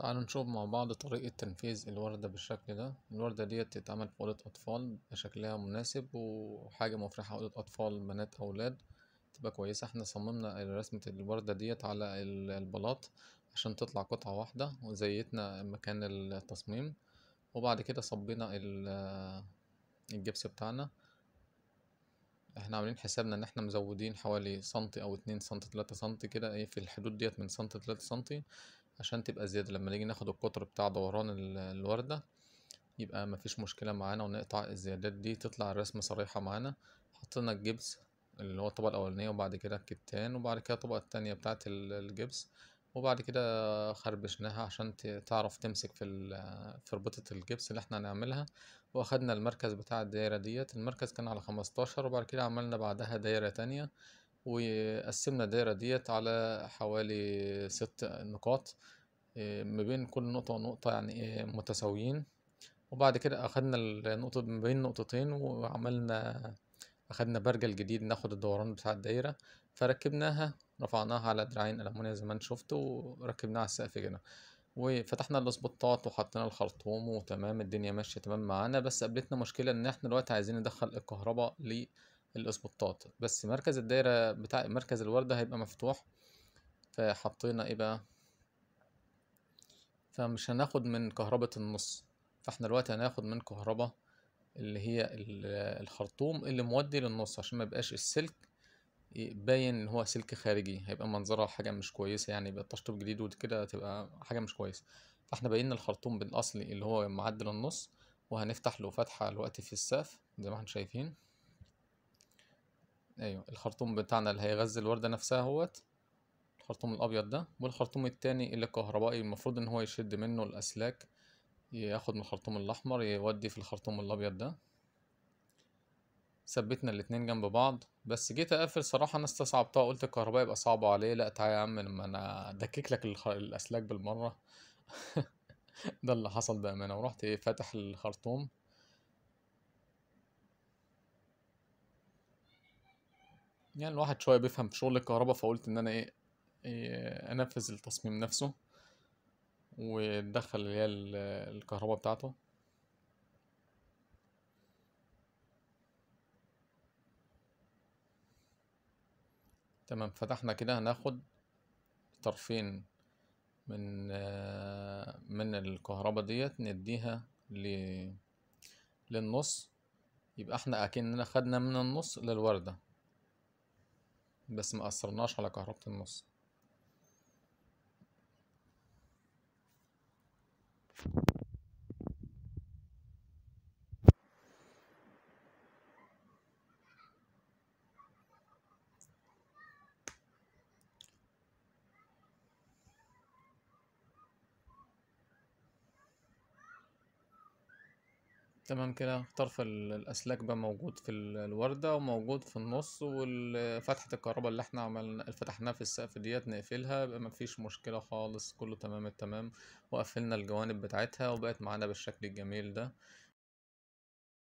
تعالوا نشوف مع بعض طريقة تنفيذ الوردة بالشكل ده الوردة ديت تتعمل في أوضة أطفال بشكلها مناسب وحاجة مفرحة أوضة أطفال بنات أولاد تبقى كويسة احنا صممنا رسمة الوردة ديت على البلاط عشان تطلع قطعة واحدة وزيتنا مكان التصميم وبعد كده صبينا الجبس بتاعنا احنا عاملين حسابنا ان احنا مزودين حوالي سنتي او اتنين سنتي تلاتة سنتي كده ايه في الحدود ديت من سنتي تلاتة سنتي عشان تبقى زيادة لما نيجي ناخد القطر بتاع دوران الوردة يبقى مفيش مشكلة معانا ونقطع الزيادات دي تطلع الرسمة صريحة معانا حطينا الجبس اللي هو الطبقة الأولانية وبعد كده الكتان وبعد كده الطبقة التانية بتاعة الجبس وبعد كده خربشناها عشان تعرف تمسك في في ربطة الجبس اللي احنا هنعملها واخدنا المركز بتاع الدايرة ديت المركز كان على خمستاشر وبعد كده عملنا بعدها دايرة تانية وقسمنا الدايرة ديت على حوالي ست نقاط آه، ما بين كل نقطة ونقطة يعني آه، متساويين وبعد كده أخدنا النقطة ما بين نقطتين وعملنا أخدنا برجل جديد ناخد الدوران بتاع الدايرة فركبناها رفعناها على دراعين ألمونيا زي ما انت شفت وركبناها على السقف كده وفتحنا الاسبطات وحطينا الخرطوم وتمام الدنيا ماشية تمام معانا بس قابلتنا مشكلة إن احنا دلوقتي عايزين ندخل الكهرباء الاسبوتات بس مركز الدايرة بتاع مركز الوردة هيبقى مفتوح فحطينا ايه بقى فمش هناخد من كهربة النص فاحنا دلوقتي هناخد من كهربة اللي هي الخرطوم اللي مودي للنص عشان ما يبقاش السلك باين ان هو سلك خارجي هيبقى منظرها حاجة مش كويسة يعني يبقى تشطيب جديد وكده تبقى حاجة مش كويسة فاحنا بينا الخرطوم بالاصلي اللي هو معدل النص وهنفتح له فتحة الوقت في السقف زي ما احنا شايفين ايوه الخرطوم بتاعنا اللي هيغذي الوردة نفسها اهوت الخرطوم الابيض ده والخرطوم التاني اللي الكهربائي المفروض ان هو يشد منه الاسلاك ياخد من الخرطوم الاحمر يودي في الخرطوم الابيض ده ثبتنا الاتنين جنب بعض بس جيت اقفل صراحه انا استصعبتها قلت الكهرباء يبقى صعبه عليه لا تعالى يا عم لما انا دكك لك الاسلاك بالمره ده اللي حصل بامانه ورحت ايه فاتح الخرطوم يعني الواحد شوية بيفهم في شغل الكهرباء فقلت إن أنا إيه, إيه أنفذ التصميم نفسه وأدخل اللي هي الكهرباء بتاعته تمام فتحنا كده هناخد طرفين من من الكهرباء ديت نديها ل للنص يبقى احنا اكننا خدنا من النص للوردة بس ما أثرناش على كهربة النص تمام كده طرف الأسلاك بقى موجود في الوردة وموجود في النص وفتحة الكهرباء اللي احنا عملنا فتحناها في السقف ديت نقفلها يبقى مفيش مشكلة خالص كله تمام التمام وقفلنا الجوانب بتاعتها وبقت معانا بالشكل الجميل ده